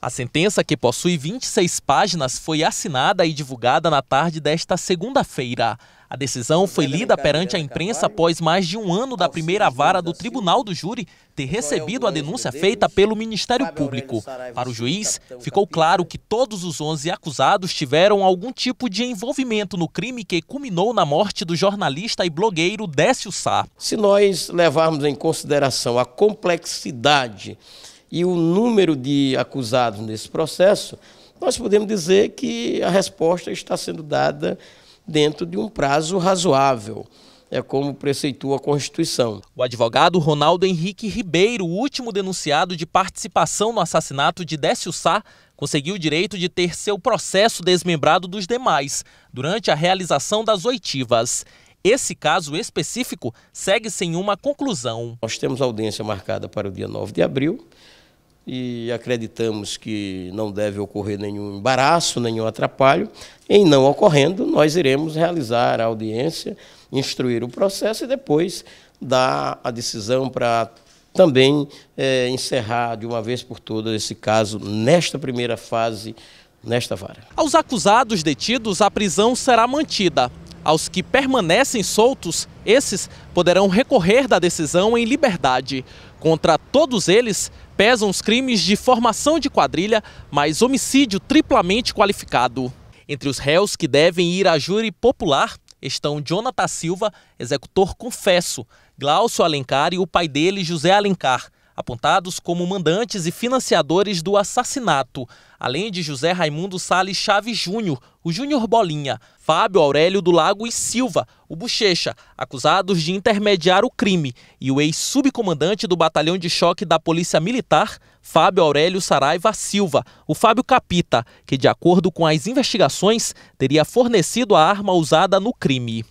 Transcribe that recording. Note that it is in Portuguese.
A sentença, que possui 26 páginas, foi assinada e divulgada na tarde desta segunda-feira. A decisão foi é lida perante a né, imprensa após mais de um ano da primeira vara do Tribunal do Júri ter é recebido a denúncia feita pelo Ministério Público. Para o juiz, ficou claro que todos os 11 acusados tiveram algum tipo de envolvimento no crime que culminou na morte do jornalista e blogueiro Décio Sá. Se nós levarmos em consideração a complexidade e o número de acusados nesse processo, nós podemos dizer que a resposta está sendo dada dentro de um prazo razoável. É como preceitua a Constituição. O advogado Ronaldo Henrique Ribeiro, último denunciado de participação no assassinato de Décio Sá, conseguiu o direito de ter seu processo desmembrado dos demais durante a realização das oitivas. Esse caso específico segue sem uma conclusão. Nós temos audiência marcada para o dia 9 de abril e acreditamos que não deve ocorrer nenhum embaraço, nenhum atrapalho. Em não ocorrendo, nós iremos realizar a audiência, instruir o processo e depois dar a decisão para também é, encerrar de uma vez por todas esse caso nesta primeira fase, nesta vara. Aos acusados detidos, a prisão será mantida. Aos que permanecem soltos, esses poderão recorrer da decisão em liberdade. Contra todos eles pesam os crimes de formação de quadrilha, mais homicídio triplamente qualificado. Entre os réus que devem ir à júri popular estão Jonathan Silva, executor confesso, Glaucio Alencar e o pai dele, José Alencar apontados como mandantes e financiadores do assassinato, além de José Raimundo Sales Chaves Júnior, o Júnior Bolinha, Fábio Aurélio do Lago e Silva, o Bochecha, acusados de intermediar o crime, e o ex-subcomandante do Batalhão de Choque da Polícia Militar, Fábio Aurélio Saraiva Silva, o Fábio Capita, que, de acordo com as investigações, teria fornecido a arma usada no crime.